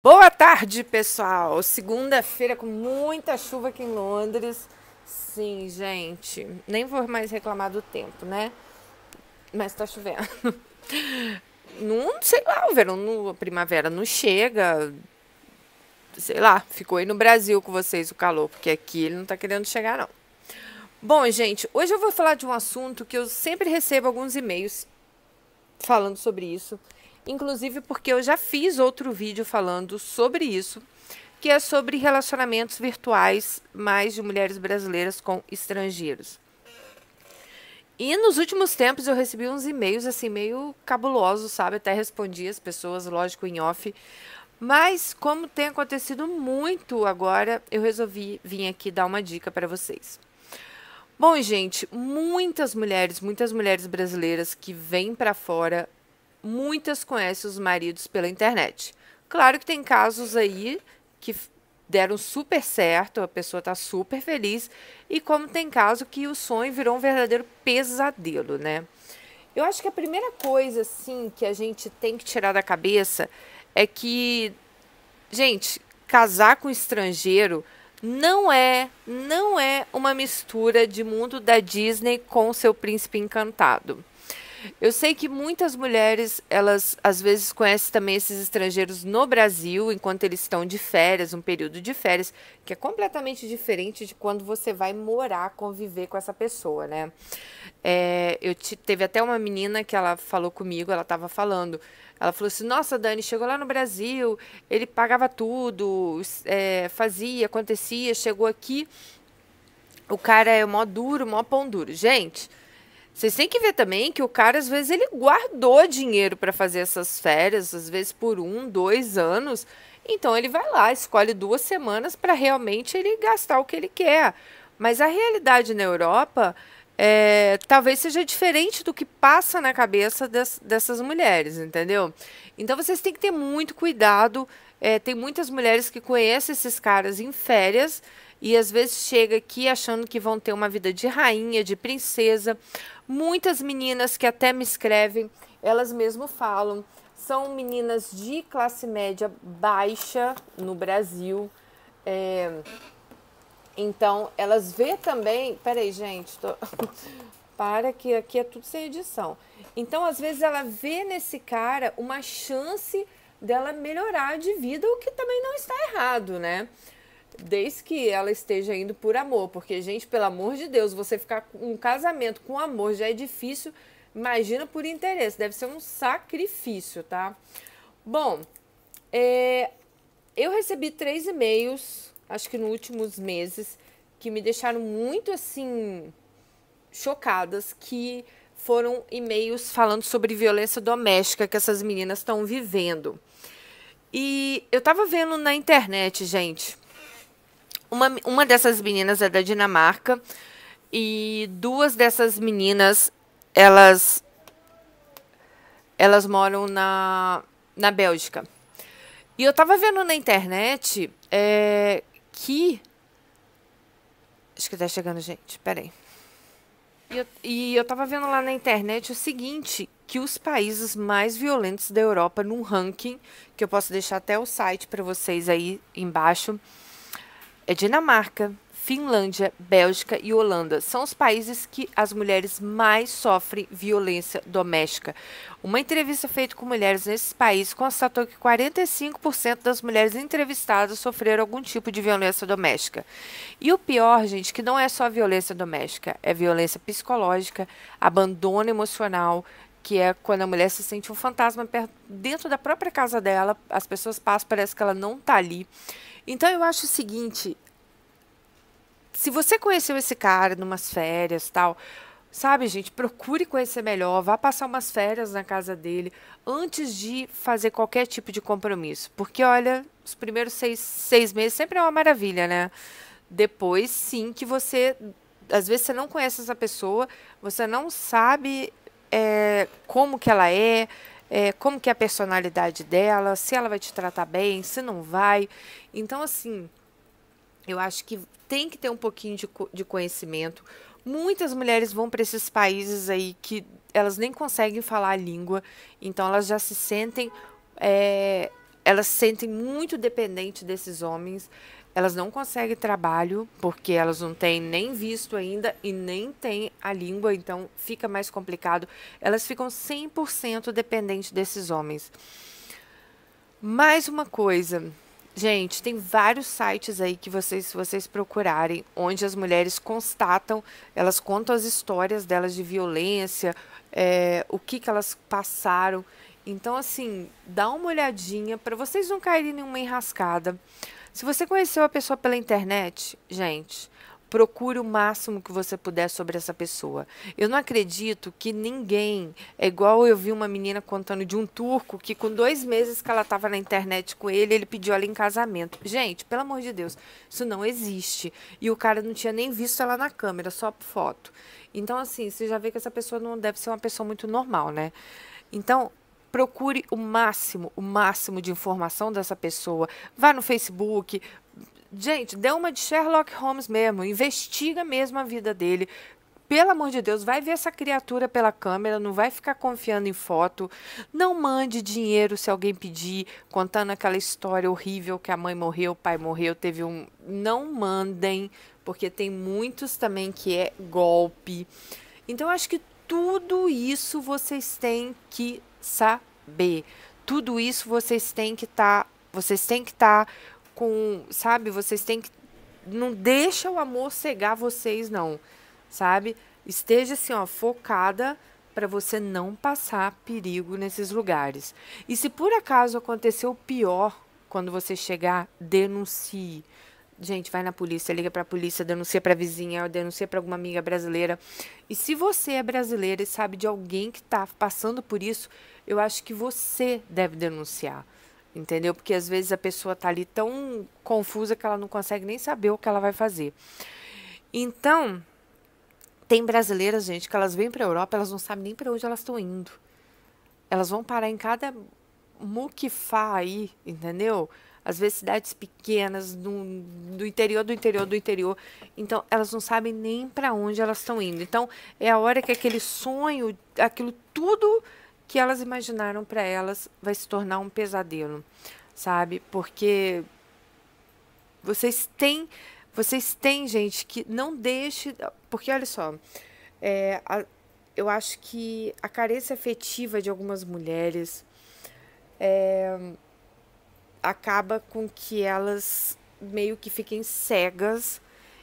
Boa tarde, pessoal. Segunda-feira com muita chuva aqui em Londres. Sim, gente. Nem vou mais reclamar do tempo, né? Mas tá chovendo. Não sei lá, o verão, a primavera não chega. Sei lá, ficou aí no Brasil com vocês o calor, porque aqui ele não tá querendo chegar, não. Bom, gente, hoje eu vou falar de um assunto que eu sempre recebo alguns e-mails falando sobre isso inclusive porque eu já fiz outro vídeo falando sobre isso, que é sobre relacionamentos virtuais mais de mulheres brasileiras com estrangeiros. E nos últimos tempos eu recebi uns e-mails assim meio cabulosos, sabe? Até respondi as pessoas, lógico, em off. Mas como tem acontecido muito agora, eu resolvi vir aqui dar uma dica para vocês. Bom, gente, muitas mulheres, muitas mulheres brasileiras que vêm para fora muitas conhecem os maridos pela internet. Claro que tem casos aí que deram super certo, a pessoa está super feliz, e como tem caso que o sonho virou um verdadeiro pesadelo, né? Eu acho que a primeira coisa, assim, que a gente tem que tirar da cabeça é que, gente, casar com estrangeiro não é, não é uma mistura de mundo da Disney com seu príncipe encantado. Eu sei que muitas mulheres, elas às vezes conhecem também esses estrangeiros no Brasil, enquanto eles estão de férias, um período de férias, que é completamente diferente de quando você vai morar, conviver com essa pessoa, né? É, eu te, teve até uma menina que ela falou comigo, ela estava falando, ela falou assim: Nossa, Dani, chegou lá no Brasil, ele pagava tudo, é, fazia, acontecia, chegou aqui, o cara é mó duro, mó pão duro. Gente vocês têm que ver também que o cara, às vezes, ele guardou dinheiro para fazer essas férias, às vezes por um, dois anos. Então ele vai lá, escolhe duas semanas para realmente ele gastar o que ele quer. Mas a realidade na Europa é, talvez seja diferente do que passa na cabeça des, dessas mulheres, entendeu? Então vocês têm que ter muito cuidado. É, tem muitas mulheres que conhecem esses caras em férias e às vezes chega aqui achando que vão ter uma vida de rainha, de princesa. Muitas meninas que até me escrevem, elas mesmo falam, são meninas de classe média baixa no Brasil. É, então, elas vê também. Peraí, gente, tô... para que aqui é tudo sem edição. Então, às vezes, ela vê nesse cara uma chance dela melhorar de vida, o que também não está errado, né? desde que ela esteja indo por amor, porque gente, pelo amor de Deus, você ficar com um casamento com amor já é difícil, imagina por interesse, deve ser um sacrifício, tá? Bom, é, eu recebi três e-mails, acho que nos últimos meses, que me deixaram muito assim chocadas, que foram e-mails falando sobre violência doméstica que essas meninas estão vivendo. E eu tava vendo na internet, gente, uma, uma dessas meninas é da Dinamarca e duas dessas meninas, elas elas moram na, na Bélgica. E eu tava vendo na internet é, que. Acho que tá chegando, gente. Peraí. E eu, e eu tava vendo lá na internet o seguinte: que os países mais violentos da Europa, num ranking, que eu posso deixar até o site para vocês aí embaixo, é Dinamarca, Finlândia, Bélgica e Holanda. São os países que as mulheres mais sofrem violência doméstica. Uma entrevista feita com mulheres nesses países constatou que 45% das mulheres entrevistadas sofreram algum tipo de violência doméstica. E o pior, gente, que não é só violência doméstica, é violência psicológica, abandono emocional, que é quando a mulher se sente um fantasma dentro da própria casa dela, as pessoas passam, parece que ela não está ali. Então eu acho o seguinte, se você conheceu esse cara umas férias, tal, Sabe, gente, procure conhecer melhor, vá passar umas férias na casa dele antes de fazer qualquer tipo de compromisso. Porque, olha, os primeiros seis, seis meses sempre é uma maravilha, né? Depois, sim, que você. Às vezes você não conhece essa pessoa, você não sabe é, como que ela é, é, como que é a personalidade dela, se ela vai te tratar bem, se não vai. Então, assim, eu acho que tem que ter um pouquinho de, de conhecimento. Muitas mulheres vão para esses países aí que elas nem conseguem falar a língua, então elas já se sentem. É, elas se sentem muito dependentes desses homens elas não conseguem trabalho porque elas não têm nem visto ainda e nem têm a língua, então fica mais complicado. Elas ficam 100% dependentes desses homens. Mais uma coisa, gente, tem vários sites aí que vocês, se vocês procurarem, onde as mulheres constatam, elas contam as histórias delas de violência, é, o que, que elas passaram. Então, assim, dá uma olhadinha para vocês não caírem em nenhuma enrascada. Se você conheceu a pessoa pela internet, gente, procure o máximo que você puder sobre essa pessoa. Eu não acredito que ninguém. É igual eu vi uma menina contando de um turco que, com dois meses que ela estava na internet com ele, ele pediu ela em casamento. Gente, pelo amor de Deus, isso não existe. E o cara não tinha nem visto ela na câmera, só por foto. Então, assim, você já vê que essa pessoa não deve ser uma pessoa muito normal, né? Então, procure o máximo, o máximo de informação dessa pessoa. Vá no Facebook. Gente, dê uma de Sherlock Holmes mesmo. Investiga mesmo a vida dele pelo amor de Deus, vai ver essa criatura pela câmera, não vai ficar confiando em foto. Não mande dinheiro se alguém pedir, contando aquela história horrível que a mãe morreu, o pai morreu, teve um. Não mandem, porque tem muitos também que é golpe. Então, acho que tudo isso vocês têm que saber B. Tudo isso vocês têm que estar, tá, vocês têm que estar tá com, sabe, vocês têm que não deixa o amor cegar vocês não, sabe? Esteja assim, ó, focada para você não passar perigo nesses lugares. E se por acaso aconteceu o pior quando você chegar, denuncie. Gente, vai na polícia, liga para a polícia, denuncia para a vizinha, denuncia para alguma amiga brasileira. E se você é brasileira e sabe de alguém que está passando por isso, eu acho que você deve denunciar. Entendeu? Porque às vezes a pessoa está ali tão confusa que ela não consegue nem saber o que ela vai fazer. Então, tem brasileiras, gente, que elas vêm para a Europa, elas não sabem nem para onde elas estão indo. Elas vão parar em cada muquifá aí, entendeu? às vezes cidades pequenas, do, do interior do interior do interior. Então, elas não sabem nem para onde elas estão indo. Então, é a hora que aquele sonho, aquilo tudo que elas imaginaram para elas vai se tornar um pesadelo, sabe? Porque vocês têm, vocês têm, gente, que não deixe. Porque olha só, é, a, eu acho que a carência afetiva de algumas mulheres. É, acaba com que elas meio que fiquem cegas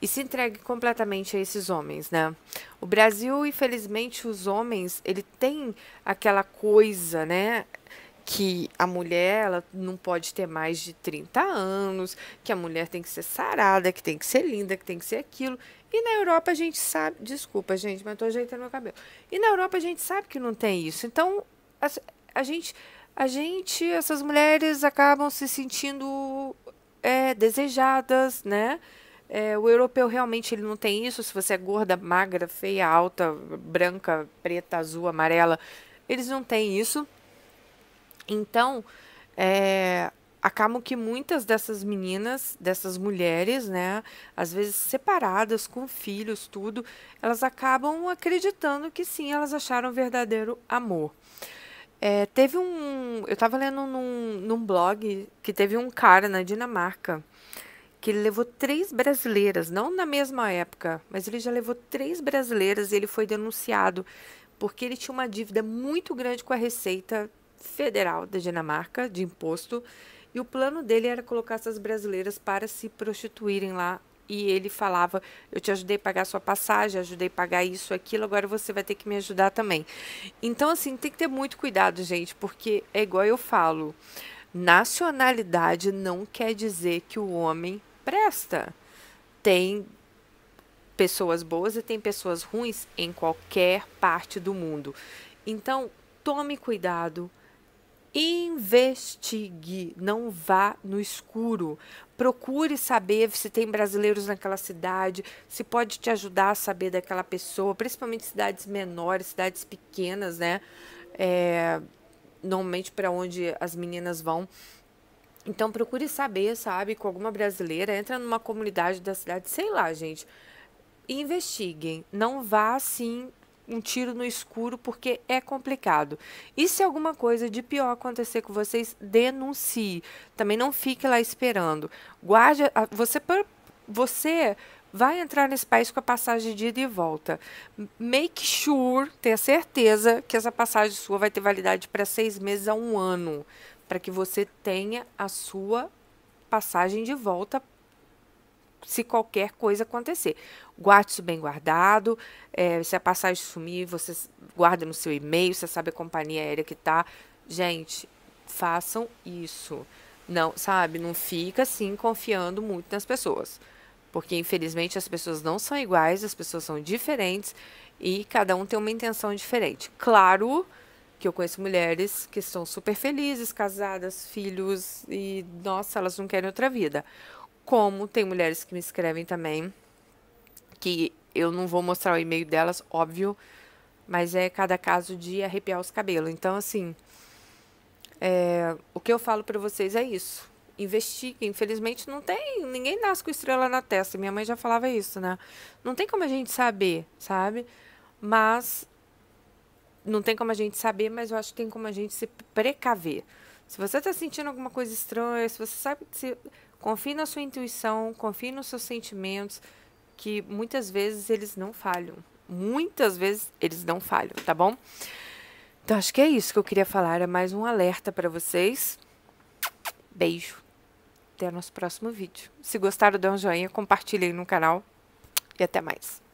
e se entreguem completamente a esses homens, né? O Brasil, infelizmente, os homens, ele tem aquela coisa, né? Que a mulher ela não pode ter mais de 30 anos, que a mulher tem que ser sarada, que tem que ser linda, que tem que ser aquilo. E na Europa a gente sabe. Desculpa, gente, mas estou ajeitando meu cabelo. E na Europa a gente sabe que não tem isso. Então, a, a gente a gente, essas mulheres acabam se sentindo é, desejadas, né? É, o europeu realmente ele não tem isso. Se você é gorda, magra, feia, alta, branca, preta, azul, amarela, eles não têm isso. Então, é, acabam que muitas dessas meninas, dessas mulheres, né, às vezes separadas, com filhos, tudo, elas acabam acreditando que sim, elas acharam verdadeiro amor. É, teve um. Eu estava lendo num, num blog que teve um cara na Dinamarca que ele levou três brasileiras, não na mesma época, mas ele já levou três brasileiras e ele foi denunciado porque ele tinha uma dívida muito grande com a Receita Federal da Dinamarca, de imposto, e o plano dele era colocar essas brasileiras para se prostituírem lá e ele falava: Eu te ajudei a pagar a sua passagem, ajudei a pagar isso, aquilo, agora você vai ter que me ajudar também. Então, assim, tem que ter muito cuidado, gente, porque é igual eu falo: nacionalidade não quer dizer que o homem presta. Tem pessoas boas e tem pessoas ruins em qualquer parte do mundo. Então, tome cuidado investigue, não vá no escuro. Procure saber se tem brasileiros naquela cidade, se pode te ajudar a saber daquela pessoa, principalmente cidades menores, cidades pequenas, né? É, normalmente para onde as meninas vão. Então procure saber, sabe, com alguma brasileira, entra numa comunidade da cidade, sei lá, gente. Investiguem, não vá assim um tiro no escuro porque é complicado. E se alguma coisa de pior acontecer com vocês, denuncie. Também não fique lá esperando. Guarde, a, você você vai entrar nesse país com a passagem de ida e volta. Make sure, tenha certeza que essa passagem sua vai ter validade para seis meses a um ano, para que você tenha a sua passagem de volta se qualquer coisa acontecer. Guarde isso bem guardado. É, se a passagem sumir, você guarda no seu e-mail, você sabe a companhia aérea que tá. Gente, façam isso. Não, sabe? Não fica assim confiando muito nas pessoas. Porque infelizmente as pessoas não são iguais, as pessoas são diferentes e cada um tem uma intenção diferente. Claro que eu conheço mulheres que são super felizes, casadas, filhos e nossa, elas não querem outra vida. Como tem mulheres que me escrevem também, que eu não vou mostrar o e-mail delas, óbvio, mas é cada caso de arrepiar os cabelos. Então, assim, é, o que eu falo para vocês é isso. Investigue. Infelizmente, não tem. Ninguém nasce com estrela na testa. Minha mãe já falava isso, né? Não tem como a gente saber, sabe? Mas. Não tem como a gente saber, mas eu acho que tem como a gente se precaver. Se você está sentindo alguma coisa estranha, se você sabe que Confie na sua intuição, confie nos seus sentimentos, que muitas vezes eles não falham. Muitas vezes eles não falham, tá bom? Então acho que é isso que eu queria falar, é mais um alerta para vocês. Beijo. Até o nosso próximo vídeo. Se gostaram, dê um joinha, compartilhem no canal e até mais.